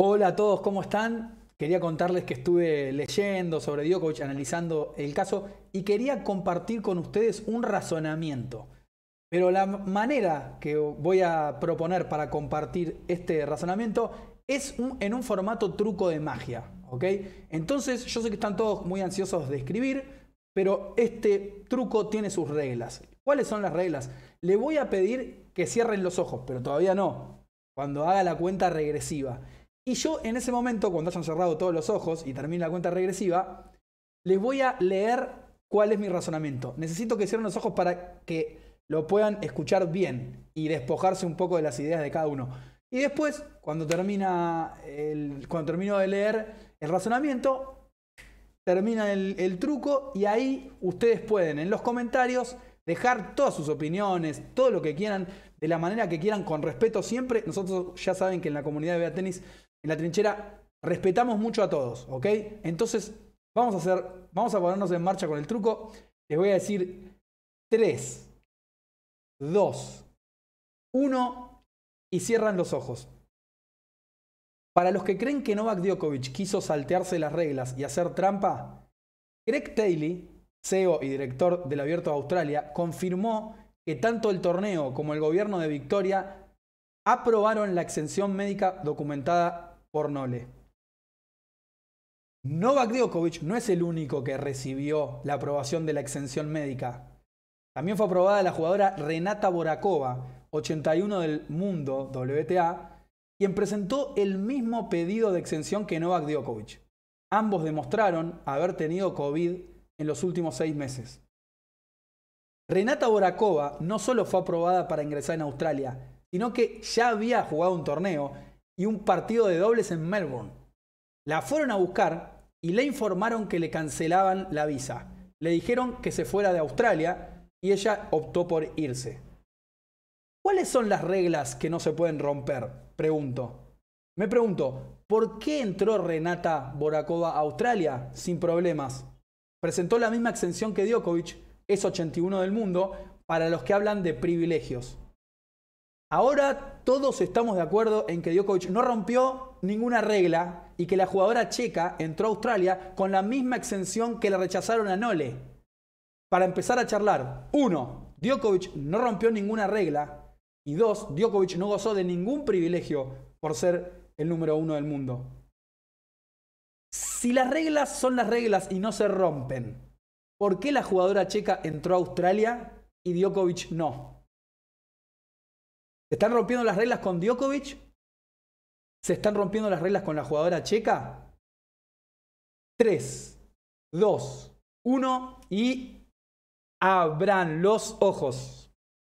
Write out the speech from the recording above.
Hola a todos, ¿cómo están? Quería contarles que estuve leyendo sobre coach analizando el caso y quería compartir con ustedes un razonamiento. Pero la manera que voy a proponer para compartir este razonamiento es en un formato truco de magia, ¿ok? Entonces yo sé que están todos muy ansiosos de escribir, pero este truco tiene sus reglas. ¿Cuáles son las reglas? Le voy a pedir que cierren los ojos, pero todavía no, cuando haga la cuenta regresiva. Y yo en ese momento, cuando hayan cerrado todos los ojos y termine la cuenta regresiva, les voy a leer cuál es mi razonamiento. Necesito que cierren los ojos para que lo puedan escuchar bien y despojarse un poco de las ideas de cada uno. Y después, cuando, termina cuando termino de leer el razonamiento, termina el, truco y ahí ustedes pueden en los comentarios dejar todas sus opiniones, todo lo que quieran, de la manera que quieran, con respeto siempre. Nosotros ya saben que en la comunidad de Beatenis en la trinchera respetamos mucho a todos, ¿ok? Entonces, vamos a hacer, vamos a ponernos en marcha con el truco. Les voy a decir 3, 2, 1 y cierran los ojos. Para los que creen que Novak Djokovic quiso saltearse las reglas y hacer trampa, Greg Taylor, CEO y director del Abierto de Australia, confirmó que tanto el torneo como el gobierno de Victoria aprobaron la exención médica documentada por Nole. Novak Djokovic no es el único que recibió la aprobación de la exención médica. También fue aprobada la jugadora Renata Borakova, 81 del mundo WTA, quien presentó el mismo pedido de exención que Novak Djokovic. Ambos demostraron haber tenido COVID en los últimos seis meses. Renata Borakova no solo fue aprobada para ingresar en Australia, sino que ya había jugado un torneo y un partido de dobles en Melbourne. La fueron a buscar y le informaron que le cancelaban la visa. Le dijeron que se fuera de Australia y ella optó por irse. ¿Cuáles son las reglas que no se pueden romper? Pregunto. Me pregunto, ¿por qué entró Renata Borakova a Australia sin problemas? Presentó la misma exención que Djokovic, es 81 del mundo, para los que hablan de privilegios. Ahora todos estamos de acuerdo en que Djokovic no rompió ninguna regla y que la jugadora checa entró a Australia con la misma exención que le rechazaron a Nole. Para empezar a charlar, uno, Djokovic no rompió ninguna regla y dos, Djokovic no gozó de ningún privilegio por ser el número uno del mundo. Si las reglas son las reglas y no se rompen, ¿por qué la jugadora checa entró a Australia y Djokovic no? Se están rompiendo las reglas con Djokovic. Se están rompiendo las reglas con la jugadora checa. 3, 2, 1 y abran los ojos.